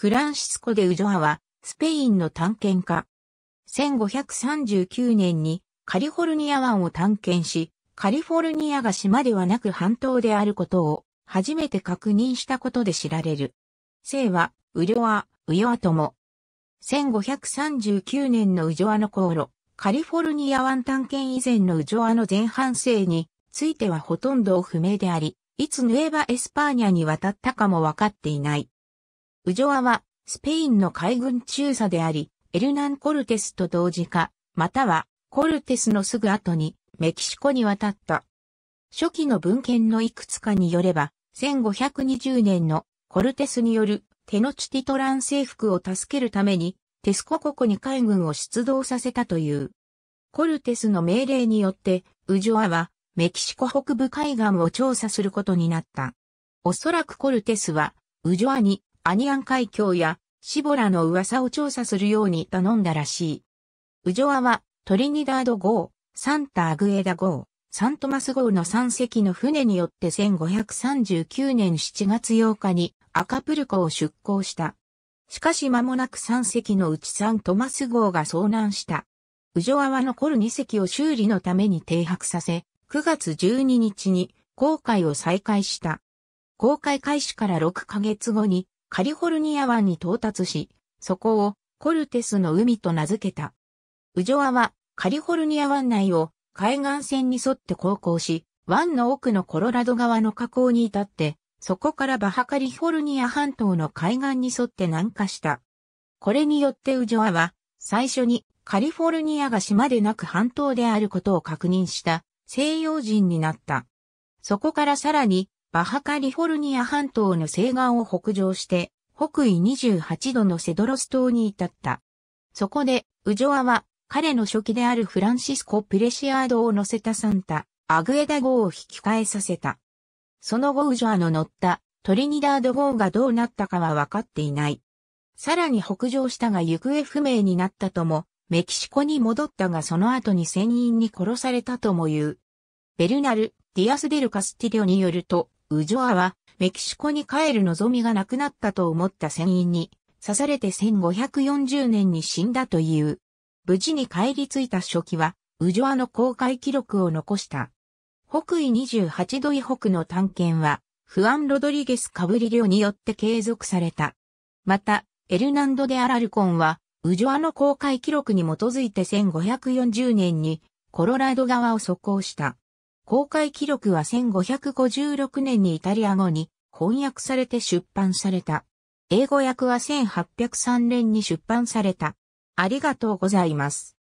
フランシスコ・デ・ウジョアは、スペインの探検家。1539年にカリフォルニア湾を探検し、カリフォルニアが島ではなく半島であることを初めて確認したことで知られる。姓は、ウジョア、ウヨアとも。1539年のウジョアの航路、カリフォルニア湾探検以前のウジョアの前半生についてはほとんど不明であり、いつヌエバ・エスパーニャに渡ったかもわかっていない。ウジョアは、スペインの海軍中佐であり、エルナン・コルテスと同時か、または、コルテスのすぐ後に、メキシコに渡った。初期の文献のいくつかによれば、1520年のコルテスによるテノチティトラン征服を助けるために、テスコ国に海軍を出動させたという。コルテスの命令によって、ウジョアはメキシコ北部海岸を調査することになった。おそらくコルテスは、ウジョアにアニアン海峡やシボラの噂を調査するように頼んだらしい。ウジョアはトリニダード号、サンタ・アグエダ号、サントマス号の3隻の船によって1539年7月8日にアカプルコを出港した。しかし間もなく3隻のうちサントマス号が遭難した。ウジョアは残る2隻を修理のために停泊させ、9月12日に航海を再開した。航海開始から6ヶ月後にカリフォルニア湾に到達し、そこをコルテスの海と名付けた。ウジョアはカリフォルニア湾内を海岸線に沿って航行し、湾の奥のコロラド川の河口に至って、そこからバハカリフォルニア半島の海岸に沿って南下した。これによってウジョアは、最初にカリフォルニアが島でなく半島であることを確認した西洋人になった。そこからさらにバハカリフォルニア半島の西岸を北上して、北緯28度のセドロス島に至った。そこで、ウジョアは、彼の初期であるフランシスコ・プレシアードを乗せたサンタ、アグエダ号を引き換えさせた。その後ウジョアの乗ったトリニダード号がどうなったかは分かっていない。さらに北上したが行方不明になったとも、メキシコに戻ったがその後に船員に殺されたとも言う。ベルナル・ディアス・デル・カスティリオによると、ウジョアは、メキシコに帰る望みがなくなったと思った船員に、刺されて1540年に死んだという。無事に帰り着いた初期は、ウジョアの公開記録を残した。北緯28度以北の探検は、フアン・ロドリゲス・カブリリョによって継続された。また、エルナンド・デ・アラルコンは、ウジョアの公開記録に基づいて1540年に、コロラド川を速攻した。公開記録は1556年にイタリア語に翻訳されて出版された。英語訳は1803年に出版された。ありがとうございます。